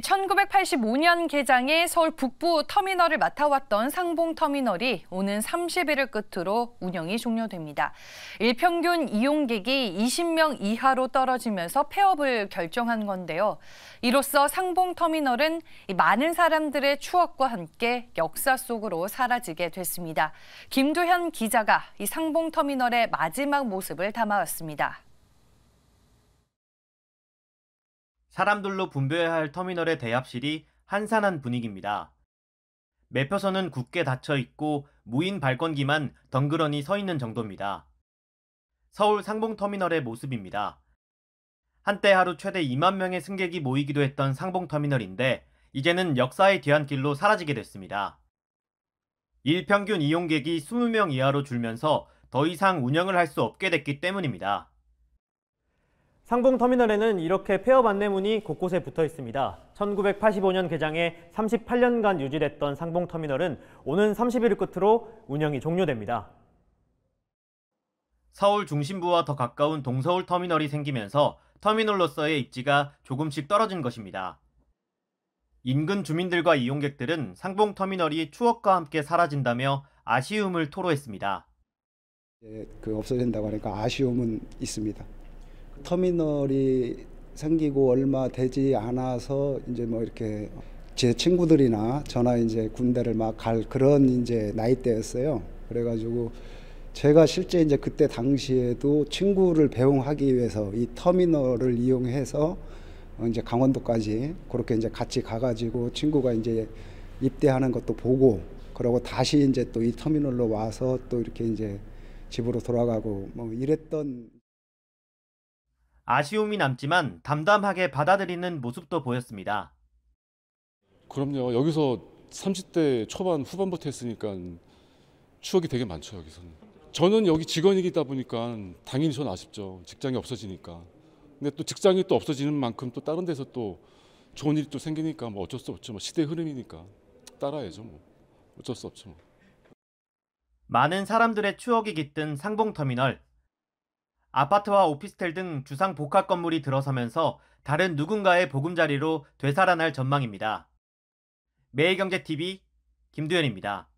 1985년 개장해 서울 북부 터미널을 맡아왔던 상봉터미널이 오는 30일을 끝으로 운영이 종료됩니다. 일평균 이용객이 20명 이하로 떨어지면서 폐업을 결정한 건데요. 이로써 상봉터미널은 많은 사람들의 추억과 함께 역사 속으로 사라지게 됐습니다. 김도현 기자가 이 상봉터미널의 마지막 모습을 담아왔습니다. 사람들로 분배해야 할 터미널의 대합실이 한산한 분위기입니다. 매표소는 굳게 닫혀 있고 무인 발권기만 덩그러니 서 있는 정도입니다. 서울 상봉터미널의 모습입니다. 한때 하루 최대 2만 명의 승객이 모이기도 했던 상봉터미널인데 이제는 역사의 뒤안길로 사라지게 됐습니다. 일평균 이용객이 20명 이하로 줄면서 더 이상 운영을 할 수 없게 됐기 때문입니다. 상봉터미널에는 이렇게 폐업 안내문이 곳곳에 붙어 있습니다. 1985년 개장해 38년간 유지됐던 상봉터미널은 오는 3 0일 끝으로 운영이 종료됩니다. 서울 중심부와 더 가까운 동서울 터미널이 생기면서 터미널로서의 입지가 조금씩 떨어진 것입니다. 인근 주민들과 이용객들은 상봉터미널이 추억과 함께 사라진다며 아쉬움을 토로했습니다. 예, 그 없어진다고 하니까 아쉬움은 있습니다. 터미널이 생기고 얼마 되지 않아서 이제 뭐 이렇게 제 친구들이나 저나 이제 군대를 막 갈 그런 이제 나이대였어요. 그래가지고 제가 실제 이제 그때 당시에도 친구를 배웅하기 위해서 이 터미널을 이용해서 이제 강원도까지 그렇게 이제 같이 가가지고 친구가 이제 입대하는 것도 보고 그러고 다시 이제 또 이 터미널로 와서 또 이렇게 이제 집으로 돌아가고 뭐 이랬던 아쉬움이 남지만 담담하게 받아들이는 모습도 보였습니다. 그럼요. 여기서 30대 초반 후반부터 했으니까 추억이 되게 많죠. 여기서는. 저는 여기 직원이기다 보니까 당연히 전 아쉽죠. 직장이 없어지니까. 근데 또 직장이 또 없어지는 만큼 또 다른 데서 또 좋은 일이 또 생기니까 뭐 어쩔 수 없죠. 뭐 시대 흐름이니까 따라야죠. 뭐 어쩔 수 없죠. 뭐. 많은 사람들의 추억이 깃든 상봉터미널. 아파트와 오피스텔 등 주상 복합 건물이 들어서면서 다른 누군가의 보금자리로 되살아날 전망입니다. 매일경제TV 김두현입니다.